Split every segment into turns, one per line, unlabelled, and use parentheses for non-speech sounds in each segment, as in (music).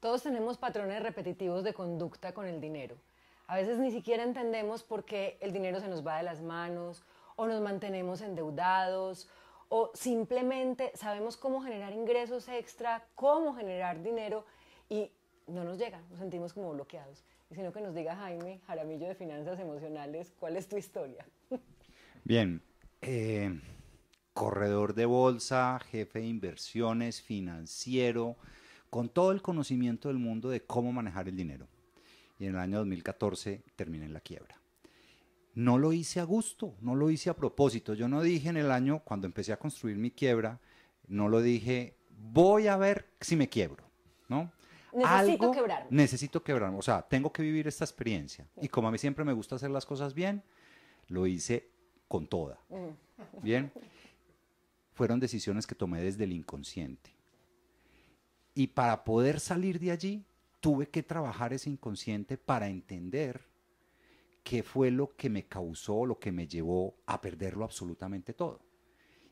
Todos tenemos patrones repetitivos de conducta con el dinero. A veces ni siquiera entendemos por qué el dinero se nos va de las manos o nos mantenemos endeudados o simplemente sabemos cómo generar ingresos extra, cómo generar dinero y no nos llega, nos sentimos como bloqueados. Y sino que nos diga Jaime Jaramillo de Finanzas Emocionales, ¿cuál es tu historia?
Bien, eh, corredor de bolsa, jefe de inversiones, financiero, con todo el conocimiento del mundo de cómo manejar el dinero. Y en el año 2014 terminé en la quiebra. No lo hice a gusto, no lo hice a propósito. Yo no dije en el año, cuando empecé a construir mi quiebra, no lo dije, voy a ver si me quiebro, ¿no? Necesito quebrar. Necesito quebrarme, o sea, tengo que vivir esta experiencia. Y como a mí siempre me gusta hacer las cosas bien, lo hice con toda. Mm. Bien. Fueron decisiones que tomé desde el inconsciente. Y para poder salir de allí, tuve que trabajar ese inconsciente para entender qué fue lo que me causó, lo que me llevó a perderlo absolutamente todo.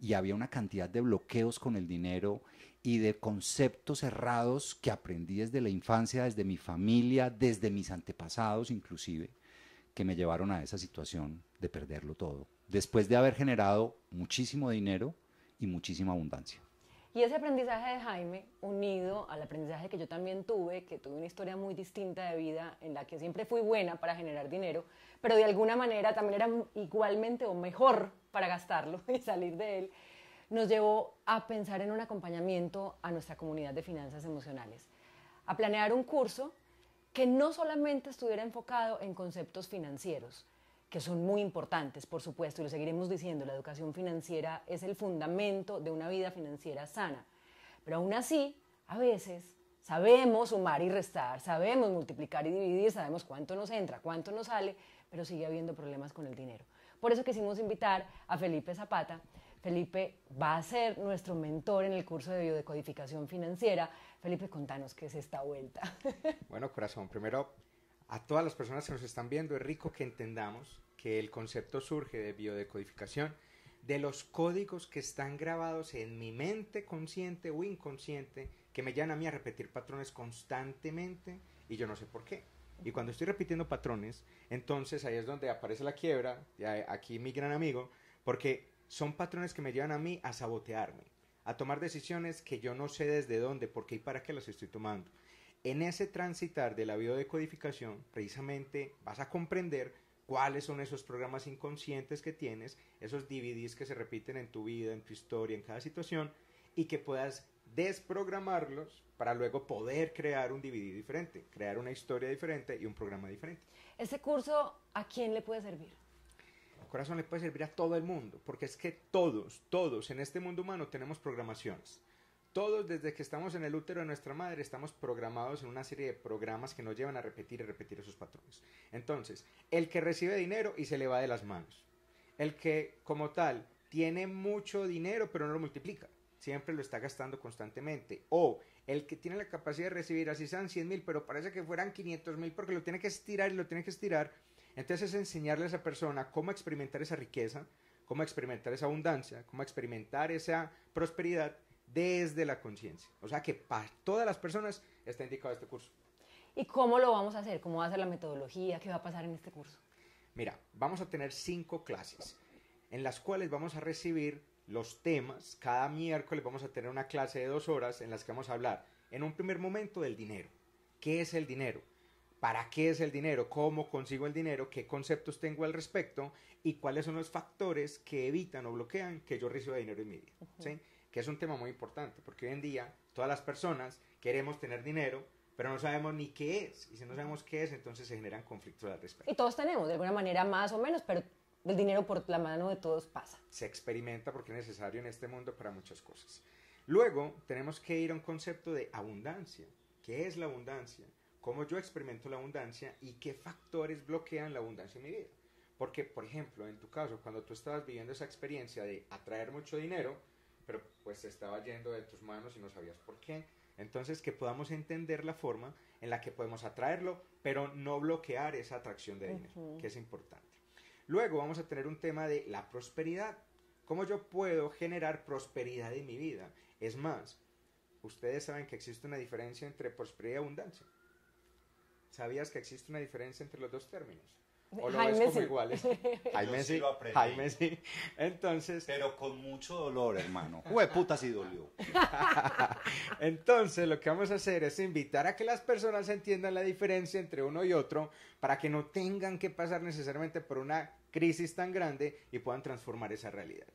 Y había una cantidad de bloqueos con el dinero y de conceptos errados que aprendí desde la infancia, desde mi familia, desde mis antepasados inclusive, que me llevaron a esa situación de perderlo todo, después de haber generado muchísimo dinero y muchísima abundancia.
Y ese aprendizaje de Jaime, unido al aprendizaje que yo también tuve, que tuve una historia muy distinta de vida en la que siempre fui buena para generar dinero, pero de alguna manera también era igualmente o mejor para gastarlo (laughs) y salir de él, nos llevó a pensar en un acompañamiento a nuestra comunidad de finanzas emocionales, a planear un curso que no solamente estuviera enfocado en conceptos financieros, que son muy importantes, por supuesto, y lo seguiremos diciendo, la educación financiera es el fundamento de una vida financiera sana. Pero aún así, a veces sabemos sumar y restar, sabemos multiplicar y dividir, sabemos cuánto nos entra, cuánto nos sale, pero sigue habiendo problemas con el dinero. Por eso quisimos invitar a Felipe Zapata. Felipe va a ser nuestro mentor en el curso de biodecodificación financiera. Felipe, contanos qué es esta vuelta.
(laughs) Bueno, corazón, primero a todas las personas que nos están viendo, es rico que entendamos que el concepto surge de biodecodificación, de los códigos que están grabados en mi mente consciente o inconsciente, que me llevan a mí a repetir patrones constantemente y yo no sé por qué. Y cuando estoy repitiendo patrones, entonces ahí es donde aparece la quiebra, aquí mi gran amigo, porque son patrones que me llevan a mí a sabotearme, a tomar decisiones que yo no sé desde dónde, por qué y para qué las estoy tomando en ese transitar de la biodecodificación, precisamente vas a comprender cuáles son esos programas inconscientes que tienes, esos DVDs que se repiten en tu vida, en tu historia, en cada situación, y que puedas desprogramarlos para luego poder crear un DVD diferente, crear una historia diferente y un programa diferente. ¿Ese curso a quién le puede servir? El corazón le puede servir a todo el mundo, porque es que todos, todos en este mundo humano tenemos programaciones. Todos desde que estamos en el útero de nuestra madre estamos programados en una serie de programas que nos llevan a repetir y repetir esos patrones. Entonces, el que recibe dinero y se le va de las manos. El que como tal tiene mucho dinero pero no lo multiplica. Siempre lo está gastando constantemente. O el que tiene la capacidad de recibir así sean 100 mil pero parece que fueran 500 mil porque lo tiene que estirar y lo tiene que estirar. Entonces es enseñarle a esa persona cómo experimentar esa riqueza, cómo experimentar esa abundancia, cómo experimentar esa prosperidad desde la conciencia. O sea que para todas las personas está indicado este curso.
¿Y cómo lo vamos a hacer? ¿Cómo va a ser la metodología? ¿Qué va a pasar en este curso?
Mira, vamos a tener cinco clases en las cuales vamos a recibir los temas. Cada miércoles vamos a tener una clase de dos horas en las que vamos a hablar en un primer momento del dinero. ¿Qué es el dinero? ¿Para qué es el dinero? ¿Cómo consigo el dinero? ¿Qué conceptos tengo al respecto? ¿Y cuáles son los factores que evitan o bloquean que yo reciba dinero en mi vida? ¿sí? que es un tema muy importante, porque hoy en día todas las personas queremos tener dinero, pero no sabemos ni qué es, y si no sabemos qué es, entonces se generan conflictos al respecto. Y
todos tenemos, de alguna manera más o menos, pero el dinero por la mano de todos pasa.
Se experimenta porque es necesario en este mundo para muchas cosas. Luego tenemos que ir a un concepto de abundancia. ¿Qué es la abundancia? ¿Cómo yo experimento la abundancia y qué factores bloquean la abundancia en mi vida? Porque, por ejemplo, en tu caso, cuando tú estabas viviendo esa experiencia de atraer mucho dinero, pero pues se estaba yendo de tus manos y no sabías por qué. Entonces, que podamos entender la forma en la que podemos atraerlo, pero no bloquear esa atracción de dinero, que es importante. Luego vamos a tener un tema de la prosperidad. ¿Cómo yo puedo generar prosperidad en mi vida? Es más, ustedes saben que existe una diferencia entre prosperidad y abundancia. ¿Sabías que existe una diferencia entre los dos términos? O Jaime iguales. (laughs)
Entonces. Pero con mucho dolor,
hermano. Jue puta si dolió. (laughs) Entonces, lo que vamos a hacer es invitar a que las personas entiendan la diferencia entre uno y otro para que no tengan que pasar necesariamente por una crisis tan grande y puedan transformar esa realidad.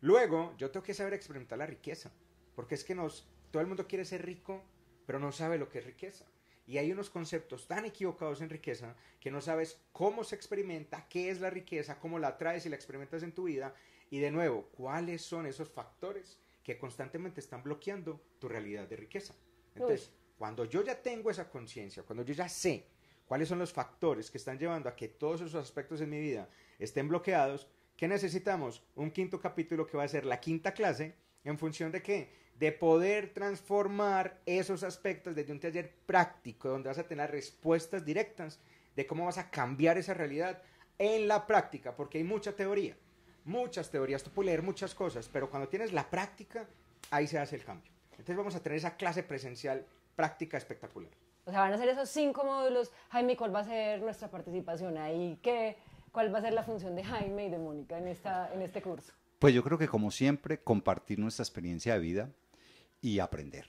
Luego, yo tengo que saber experimentar la riqueza, porque es que nos, todo el mundo quiere ser rico, pero no sabe lo que es riqueza. Y hay unos conceptos tan equivocados en riqueza que no sabes cómo se experimenta, qué es la riqueza, cómo la traes y la experimentas en tu vida. Y de nuevo, cuáles son esos factores que constantemente están bloqueando tu realidad de riqueza. Entonces, cuando yo ya tengo esa conciencia, cuando yo ya sé cuáles son los factores que están llevando a que todos esos aspectos en mi vida estén bloqueados, ¿qué necesitamos? Un quinto capítulo que va a ser la quinta clase, en función de qué de poder transformar esos aspectos desde un taller práctico, donde vas a tener respuestas directas de cómo vas a cambiar esa realidad en la práctica, porque hay mucha teoría, muchas teorías, tú puedes leer muchas cosas, pero cuando tienes la práctica, ahí se hace el cambio. Entonces vamos a tener esa clase presencial práctica espectacular.
O sea, van a ser esos cinco módulos. Jaime, ¿cuál va a ser nuestra participación ahí? ¿Qué, ¿Cuál va a ser la función de Jaime y de Mónica en, esta, en este curso?
Pues yo creo que como siempre, compartir nuestra experiencia de vida, y aprender.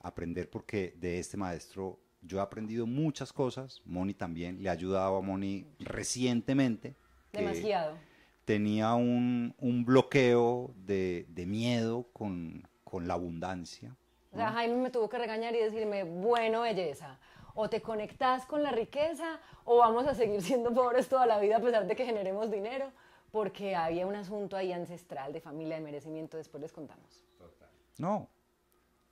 Aprender porque de este maestro yo he aprendido muchas cosas, Moni también, le ha ayudado a Moni recientemente. Demasiado. Tenía un, bloqueo de, miedo con, la abundancia.
O sea, Jaime me tuvo que regañar y decirme, bueno, belleza, o te conectas con la riqueza o vamos a seguir siendo pobres toda la vida a pesar de que generemos dinero, porque había un asunto ahí ancestral de familia de merecimiento, después les contamos. Total.
No,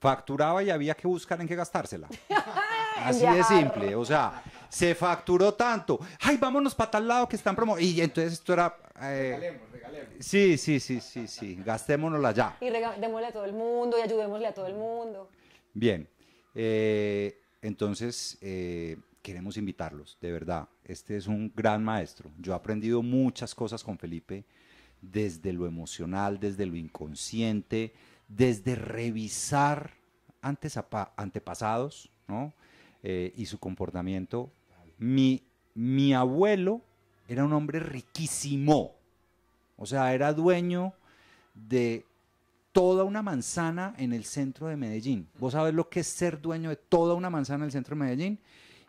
facturaba y había que buscar en qué gastársela. (laughs) Así de simple, o sea, se facturó tanto. Ay, vámonos para tal lado que están promo. Y entonces esto era. Eh, regalemos, regalemos. Sí, sí, sí, sí, sí. Gastémonosla ya.
Y démosle a todo el mundo y ayudémosle a todo el mundo.
Bien. Eh, entonces, eh, queremos invitarlos, de verdad. Este es un gran maestro. Yo he aprendido muchas cosas con Felipe, desde lo emocional, desde lo inconsciente, desde revisar antes antepasados eh, y su comportamiento. Mi, mi abuelo era un hombre riquísimo, o sea, era dueño de toda una manzana en el centro de Medellín. Vos sabés lo que es ser dueño de toda una manzana en el centro de Medellín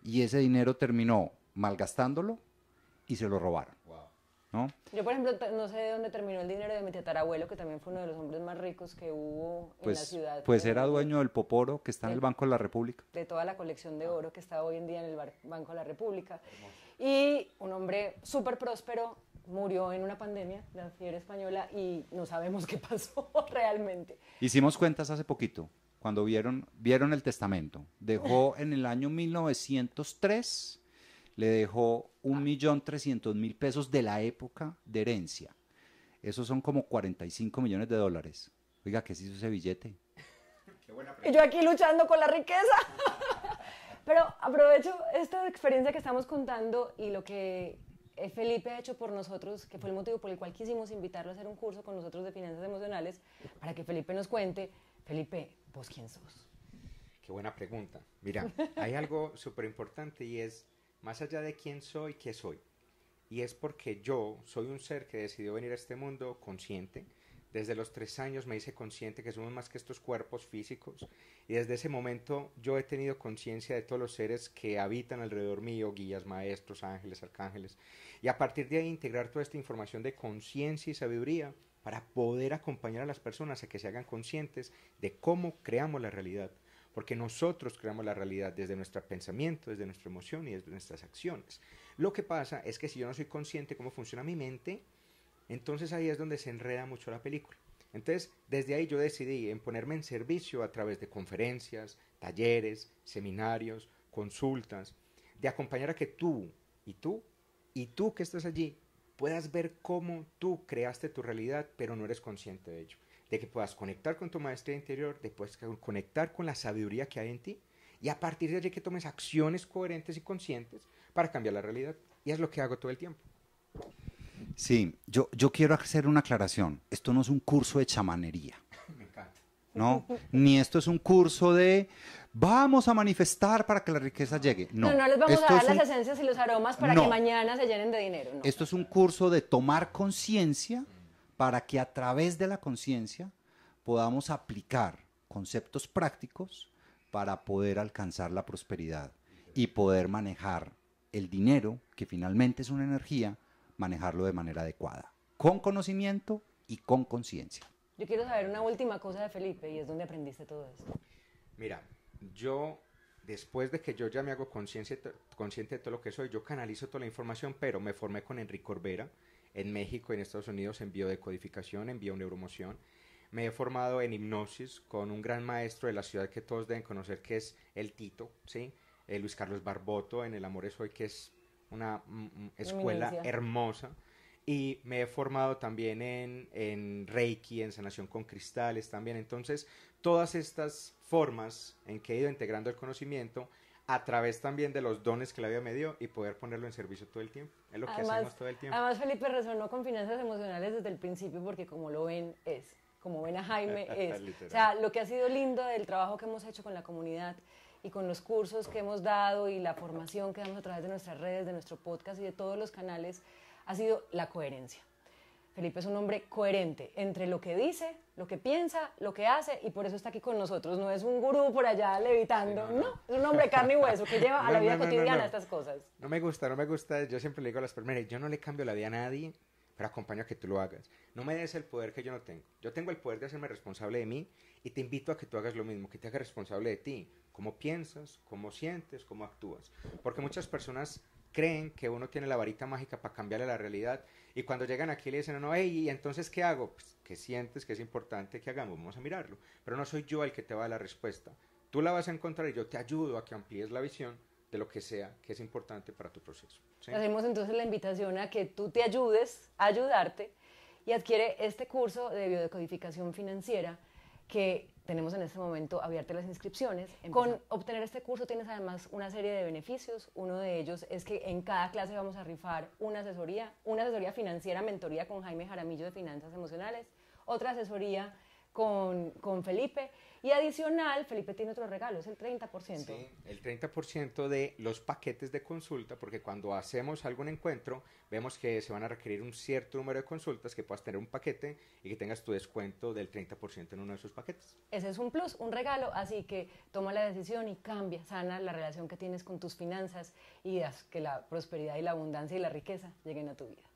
y ese dinero terminó malgastándolo y se lo robaron.
Yo, por ejemplo, no sé de dónde terminó el dinero de mi tatarabuelo, que también fue uno de los hombres más ricos que hubo en la pues, ciudad. Pues era
dueño del Poporo, que está en el Banco de la República.
De toda la colección de oro que está hoy en día en el Banco de la República. Y un hombre súper próspero, murió en una pandemia, de la fiebre española, y no sabemos (laughs) qué pasó (laughs) realmente.
Hicimos cuentas hace poquito, cuando vieron, vieron el testamento. Dejó (laughs) en el año 1903 le dejó un ah. millón trescientos mil pesos de la época de herencia. Esos son como 45 millones de dólares. Oiga, ¿qué se hizo ese billete?
(laughs) y yo aquí luchando con la riqueza. (laughs) Pero aprovecho esta experiencia que estamos contando y lo que Felipe ha hecho por nosotros, que fue el motivo por el cual quisimos invitarlo a hacer un curso con nosotros de finanzas emocionales, para que Felipe nos cuente,
Felipe, vos quién sos. Qué buena pregunta. Mira, hay algo súper (laughs) importante y es más allá de quién soy, qué soy. Y es porque yo soy un ser que decidió venir a este mundo consciente. Desde los tres años me hice consciente que somos más que estos cuerpos físicos. Y desde ese momento yo he tenido conciencia de todos los seres que habitan alrededor mío, guías, maestros, ángeles, arcángeles. Y a partir de ahí integrar toda esta información de conciencia y sabiduría para poder acompañar a las personas a que se hagan conscientes de cómo creamos la realidad porque nosotros creamos la realidad desde nuestro pensamiento, desde nuestra emoción y desde nuestras acciones. Lo que pasa es que si yo no soy consciente de cómo funciona mi mente, entonces ahí es donde se enreda mucho la película. Entonces, desde ahí yo decidí en ponerme en servicio a través de conferencias, talleres, seminarios, consultas, de acompañar a que tú y tú y tú que estás allí puedas ver cómo tú creaste tu realidad, pero no eres consciente de ello. De que puedas conectar con tu maestría interior, de que puedas conectar con la sabiduría que hay en ti, y a partir de allí que tomes acciones coherentes y conscientes para cambiar la realidad. Y es lo que hago todo el tiempo.
Sí, yo, yo quiero hacer una aclaración. Esto no es un curso de chamanería. (laughs) No, ni esto es un curso de vamos a manifestar para que la riqueza llegue. No, no, les vamos a dar las
esencias y los aromas para que mañana se llenen de dinero.
Esto es un curso de tomar conciencia para que a través de la conciencia podamos aplicar conceptos prácticos para poder alcanzar la prosperidad y poder manejar el dinero, que finalmente es una energía, manejarlo de manera adecuada, con conocimiento y con conciencia.
Yo quiero saber una última cosa de Felipe y es donde aprendiste todo esto.
Mira, yo, después de que yo ya me hago consciente, consciente de todo lo que soy, yo canalizo toda la información, pero me formé con Enrique Corbera en México, en Estados Unidos, en biodecodificación, en bioneuromoción. Me he formado en hipnosis con un gran maestro de la ciudad que todos deben conocer, que es el Tito, ¿sí? Eh, Luis Carlos Barboto, en El Amor es Hoy, que es una mm, mm, escuela hermosa. Y me he formado también en Reiki, en sanación con cristales también. Entonces, todas estas formas en que he ido integrando el conocimiento a través también de los dones que la vida me dio y poder ponerlo en servicio todo el tiempo. Es lo que hacemos todo el tiempo. Además,
Felipe resonó con finanzas emocionales desde el principio porque como lo ven es, como ven a Jaime (laughs) es. o sea, lo que ha sido lindo del trabajo que hemos hecho con la comunidad y con los cursos que hemos dado y la formación que damos a través de nuestras redes, de nuestro podcast y de todos los canales, ha sido la coherencia. Felipe es un hombre coherente entre lo que dice, lo que piensa, lo que hace y por eso está aquí con nosotros. No es un gurú por allá levitando, no, es un hombre carne y hueso que lleva a (laughs) la vida cotidiana estas cosas.
No me gusta, no me gusta. Yo siempre le digo a las primeras, yo no le cambio la vida a nadie, pero acompaño a que tú lo hagas. No me des el poder que yo no tengo. Yo tengo el poder de hacerme responsable de mí y te invito a que tú hagas lo mismo, que te hagas responsable de ti, cómo piensas, cómo sientes, cómo actúas. Porque muchas personas creen que uno tiene la varita mágica para cambiarle la realidad y cuando llegan aquí le dicen, no, hey, ¿y entonces qué hago? Pues, ¿Qué sientes que es importante que hagamos? Vamos a mirarlo. Pero no soy yo el que te va a dar la respuesta. Tú la vas a encontrar y yo te ayudo a que amplíes la visión de lo que sea que es importante para tu proceso. Hacemos
entonces la invitación a que tú te ayudes a ayudarte y adquiere este curso de biodecodificación financiera que tenemos en este momento abiertas las inscripciones. Con obtener este curso tienes además una serie de beneficios. Uno de ellos es que en cada clase vamos a rifar una asesoría, una asesoría financiera, mentoría con Jaime Jaramillo de Finanzas Emocionales, otra asesoría con, Felipe. Y adicional, Felipe tiene otro regalo, es el 30%. Sí,
el 30% de los paquetes de consulta, porque cuando hacemos algún encuentro, vemos que se van a requerir un cierto número de consultas, que puedas tener un paquete y que tengas tu descuento del 30% en uno de esos paquetes.
Ese es un plus, un regalo, así que toma la decisión y cambia, sana la relación que tienes con tus finanzas y haz que la prosperidad y la abundancia y la riqueza lleguen a tu vida.